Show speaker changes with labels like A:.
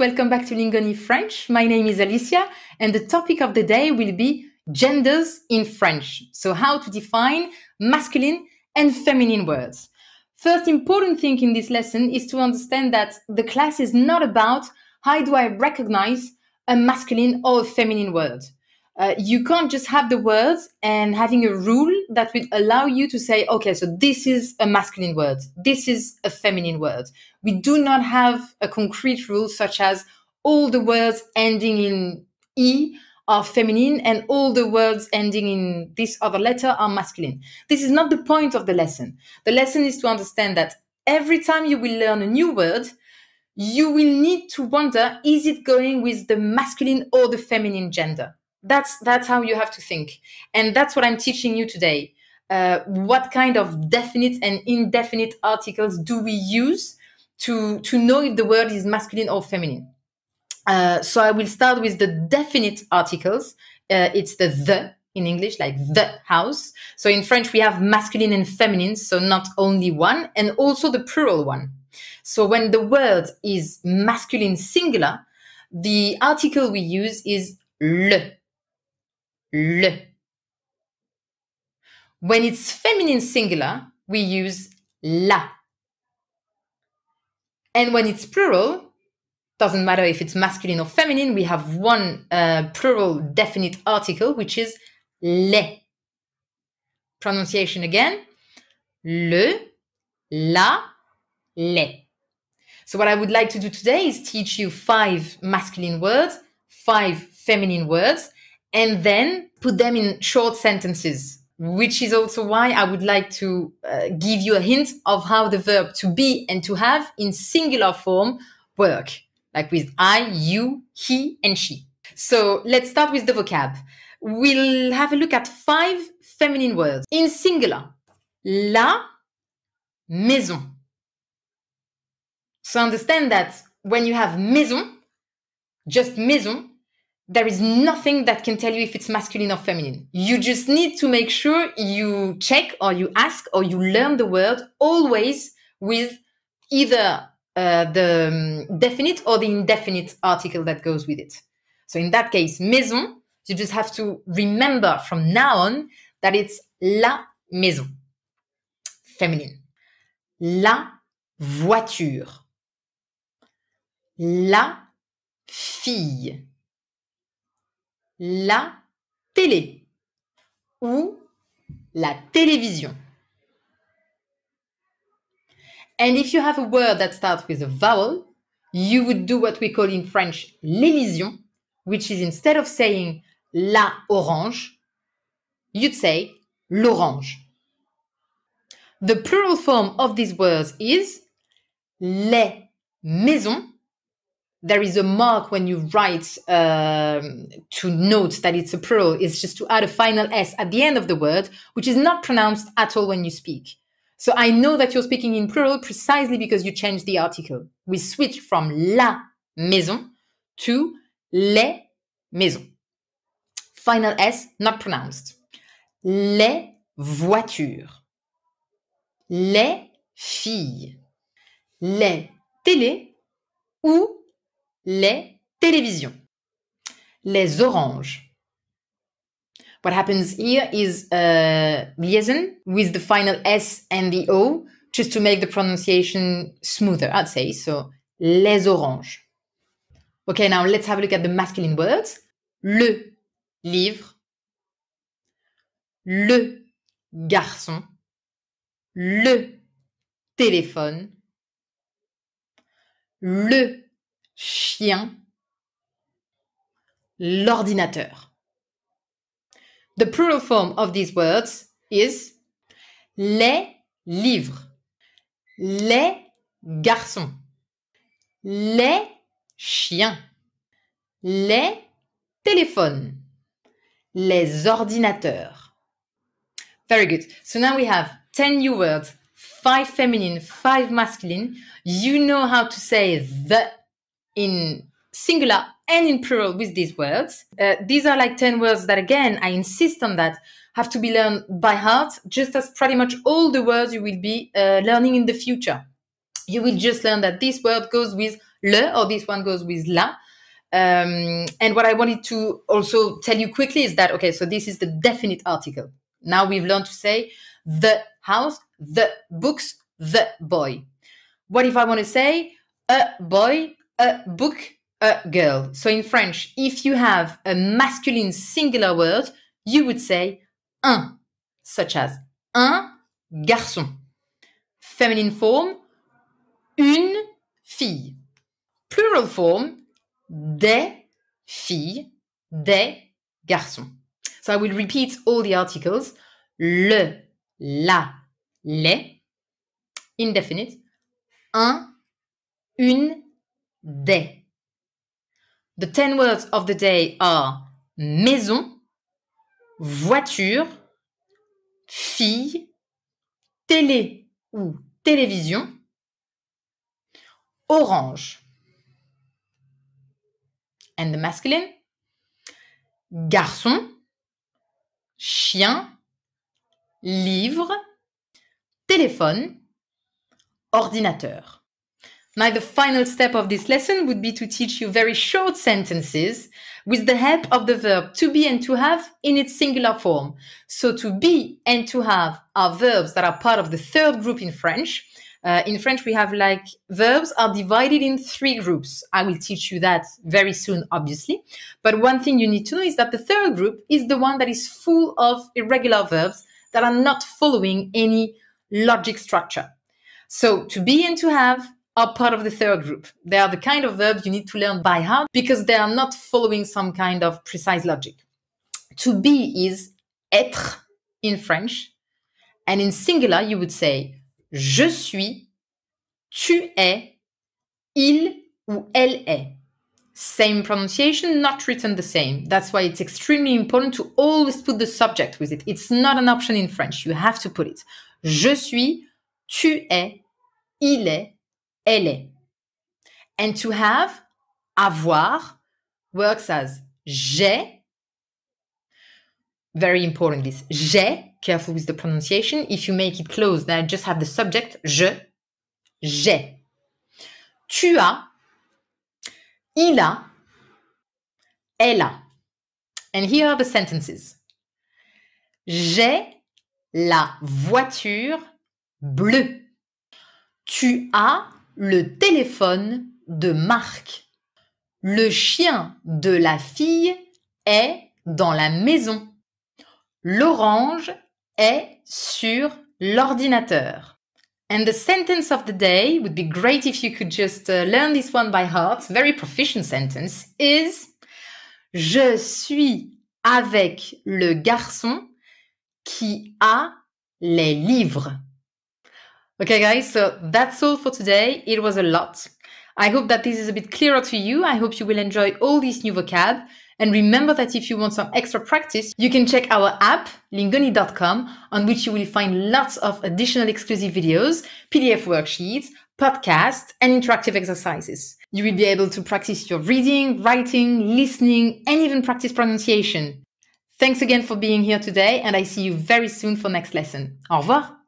A: Welcome back to Lingoni French. My name is Alicia, and the topic of the day will be genders in French. So, how to define masculine and feminine words. First important thing in this lesson is to understand that the class is not about how do I recognize a masculine or a feminine word. Uh, you can't just have the words and having a rule that will allow you to say, okay, so this is a masculine word, this is a feminine word. We do not have a concrete rule such as all the words ending in E are feminine and all the words ending in this other letter are masculine. This is not the point of the lesson. The lesson is to understand that every time you will learn a new word, you will need to wonder is it going with the masculine or the feminine gender? that's that's how you have to think and that's what i'm teaching you today uh, what kind of definite and indefinite articles do we use to to know if the word is masculine or feminine uh, so i will start with the definite articles uh, it's the the in english like the house so in french we have masculine and feminine so not only one and also the plural one so when the word is masculine singular the article we use is le le. When it's feminine singular, we use la. And when it's plural, doesn't matter if it's masculine or feminine, we have one uh, plural definite article, which is les. Pronunciation again le, la, les. So, what I would like to do today is teach you five masculine words, five feminine words, and then put them in short sentences which is also why I would like to uh, give you a hint of how the verb to be and to have in singular form work, like with I, you, he, and she. So let's start with the vocab. We'll have a look at five feminine words in singular. La maison. So understand that when you have maison, just maison, there is nothing that can tell you if it's masculine or feminine. You just need to make sure you check or you ask or you learn the word always with either uh, the um, definite or the indefinite article that goes with it. So in that case, maison, you just have to remember from now on that it's la maison, feminine. La voiture. La fille la télé ou la télévision. And if you have a word that starts with a vowel, you would do what we call in French l'élision, which is instead of saying la orange, you'd say l'orange. The plural form of these words is les maisons there is a mark when you write um, to note that it's a plural. It's just to add a final S at the end of the word, which is not pronounced at all when you speak. So I know that you're speaking in plural precisely because you changed the article. We switch from la maison to les maisons. Final S not pronounced. Les voitures. Les filles. Les télé ou Les télévisions. Les oranges. What happens here is a uh, liaison with the final S and the O, just to make the pronunciation smoother, I'd say. So, les oranges. Okay, now let's have a look at the masculine words. Le livre, le garçon, le téléphone, le chien, l'ordinateur. The plural form of these words is les livres, les garçons, les chiens, les téléphones, les ordinateurs. Very good. So now we have 10 new words, five feminine, five masculine. You know how to say the in singular and in plural with these words. Uh, these are like 10 words that, again, I insist on that, have to be learned by heart, just as pretty much all the words you will be uh, learning in the future. You will just learn that this word goes with le or this one goes with la. Um, and what I wanted to also tell you quickly is that, okay, so this is the definite article. Now we've learned to say the house, the books, the boy. What if I want to say a boy a book a girl. So in French, if you have a masculine singular word, you would say un, such as un garçon. Feminine form, une fille. Plural form, des filles, des garçons. So I will repeat all the articles. Le, la, les. Indefinite. Un, une, des. The ten words of the day are maison, voiture, fille, télé ou télévision, orange. And the masculine, garçon, chien, livre, téléphone, ordinateur. Now, the final step of this lesson would be to teach you very short sentences with the help of the verb to be and to have in its singular form. So, to be and to have are verbs that are part of the third group in French. Uh, in French, we have like verbs are divided in three groups. I will teach you that very soon, obviously. But one thing you need to know is that the third group is the one that is full of irregular verbs that are not following any logic structure. So, to be and to have are part of the third group. They are the kind of verbs you need to learn by heart because they are not following some kind of precise logic. To be is être in French. And in singular, you would say je suis, tu es, il ou elle est. Same pronunciation, not written the same. That's why it's extremely important to always put the subject with it. It's not an option in French. You have to put it. Je suis, tu es, il est, elle est. And to have, avoir, works as j'ai. Very important this. J'ai, careful with the pronunciation. If you make it close, then I just have the subject je. J'ai. Tu as, il a, elle a. And here are the sentences. J'ai la voiture bleue. Tu as le téléphone de Marc. Le chien de la fille est dans la maison. L'orange est sur l'ordinateur. And the sentence of the day would be great if you could just uh, learn this one by heart. Very proficient sentence is Je suis avec le garçon qui a les livres. Okay, guys, so that's all for today. It was a lot. I hope that this is a bit clearer to you. I hope you will enjoy all this new vocab. And remember that if you want some extra practice, you can check our app, lingoni.com, on which you will find lots of additional exclusive videos, PDF worksheets, podcasts, and interactive exercises. You will be able to practice your reading, writing, listening, and even practice pronunciation. Thanks again for being here today, and I see you very soon for next lesson. Au revoir!